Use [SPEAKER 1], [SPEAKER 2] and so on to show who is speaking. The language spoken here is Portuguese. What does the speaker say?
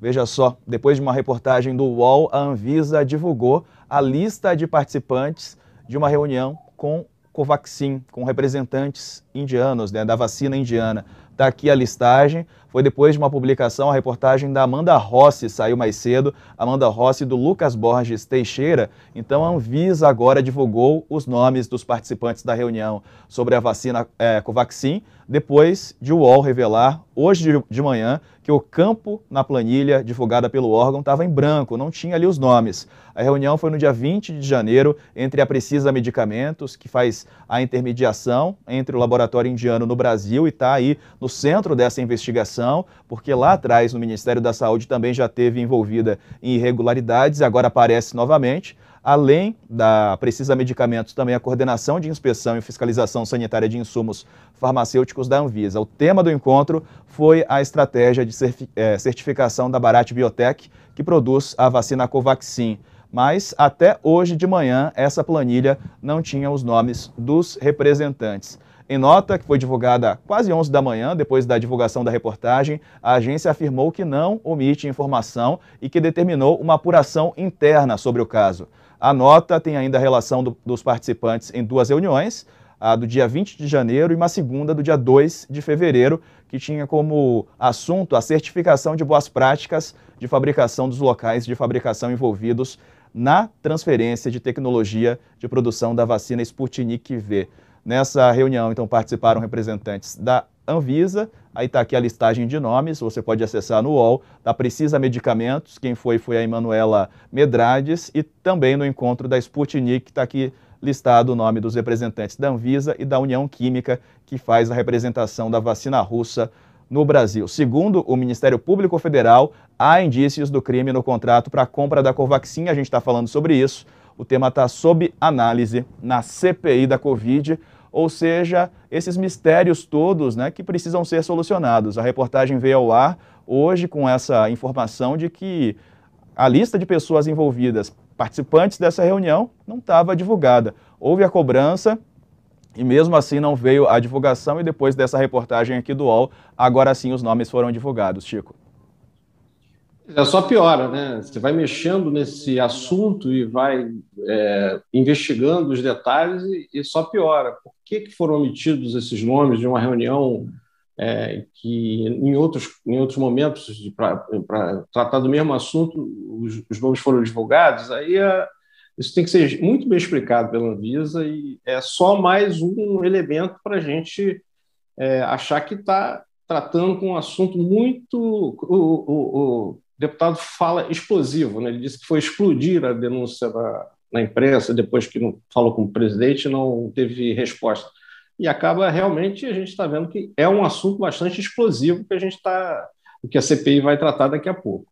[SPEAKER 1] Veja só, depois de uma reportagem do UOL, a Anvisa divulgou a lista de participantes de uma reunião com Covaxin, com representantes indianos, né, da vacina indiana. Está aqui a listagem. Foi depois de uma publicação, a reportagem da Amanda Rossi saiu mais cedo, Amanda Rossi do Lucas Borges Teixeira. Então a Anvisa agora divulgou os nomes dos participantes da reunião sobre a vacina é, Covaxin, depois de o UOL revelar, hoje de manhã, que o campo na planilha divulgada pelo órgão estava em branco, não tinha ali os nomes. A reunião foi no dia 20 de janeiro entre a Precisa Medicamentos, que faz a intermediação entre o laboratório indiano no Brasil e está aí no centro dessa investigação, porque lá atrás no Ministério da Saúde também já teve envolvida em irregularidades e agora aparece novamente além da precisa medicamentos, também a coordenação de inspeção e fiscalização sanitária de insumos farmacêuticos da Anvisa. O tema do encontro foi a estratégia de é, certificação da Barat Biotech, que produz a vacina Covaxin. Mas até hoje de manhã, essa planilha não tinha os nomes dos representantes. Em nota que foi divulgada quase 11 da manhã, depois da divulgação da reportagem, a agência afirmou que não omite informação e que determinou uma apuração interna sobre o caso. A nota tem ainda a relação do, dos participantes em duas reuniões, a do dia 20 de janeiro e uma segunda do dia 2 de fevereiro, que tinha como assunto a certificação de boas práticas de fabricação dos locais de fabricação envolvidos na transferência de tecnologia de produção da vacina Sputnik V. Nessa reunião, então, participaram representantes da Anvisa, aí está aqui a listagem de nomes, você pode acessar no UOL, da tá, Precisa Medicamentos, quem foi foi a Emanuela Medrades, e também no encontro da Sputnik, está aqui listado o nome dos representantes da Anvisa e da União Química, que faz a representação da vacina russa no Brasil. Segundo o Ministério Público Federal, há indícios do crime no contrato para a compra da Covaxin, a gente está falando sobre isso. O tema está sob análise na CPI da Covid, ou seja, esses mistérios todos né, que precisam ser solucionados. A reportagem veio ao ar hoje com essa informação de que a lista de pessoas envolvidas, participantes dessa reunião, não estava divulgada. Houve a cobrança e mesmo assim não veio a divulgação e depois dessa reportagem aqui do UOL, agora sim os nomes foram divulgados, Chico. É só piora, né? Você vai mexendo nesse assunto e vai é,
[SPEAKER 2] investigando os detalhes e, e, só piora. Por que, que foram omitidos esses nomes de uma reunião é, que, em outros, em outros momentos, para tratar do mesmo assunto, os, os nomes foram divulgados? Aí é, isso tem que ser muito bem explicado pela Anvisa e é só mais um elemento para a gente é, achar que está tratando com um assunto muito. O, o, o, deputado fala explosivo, né? ele disse que foi explodir a denúncia na, na imprensa, depois que não, falou com o presidente não teve resposta. E acaba realmente a gente está
[SPEAKER 1] vendo que é um assunto bastante explosivo que a gente está, que a CPI vai tratar daqui a pouco.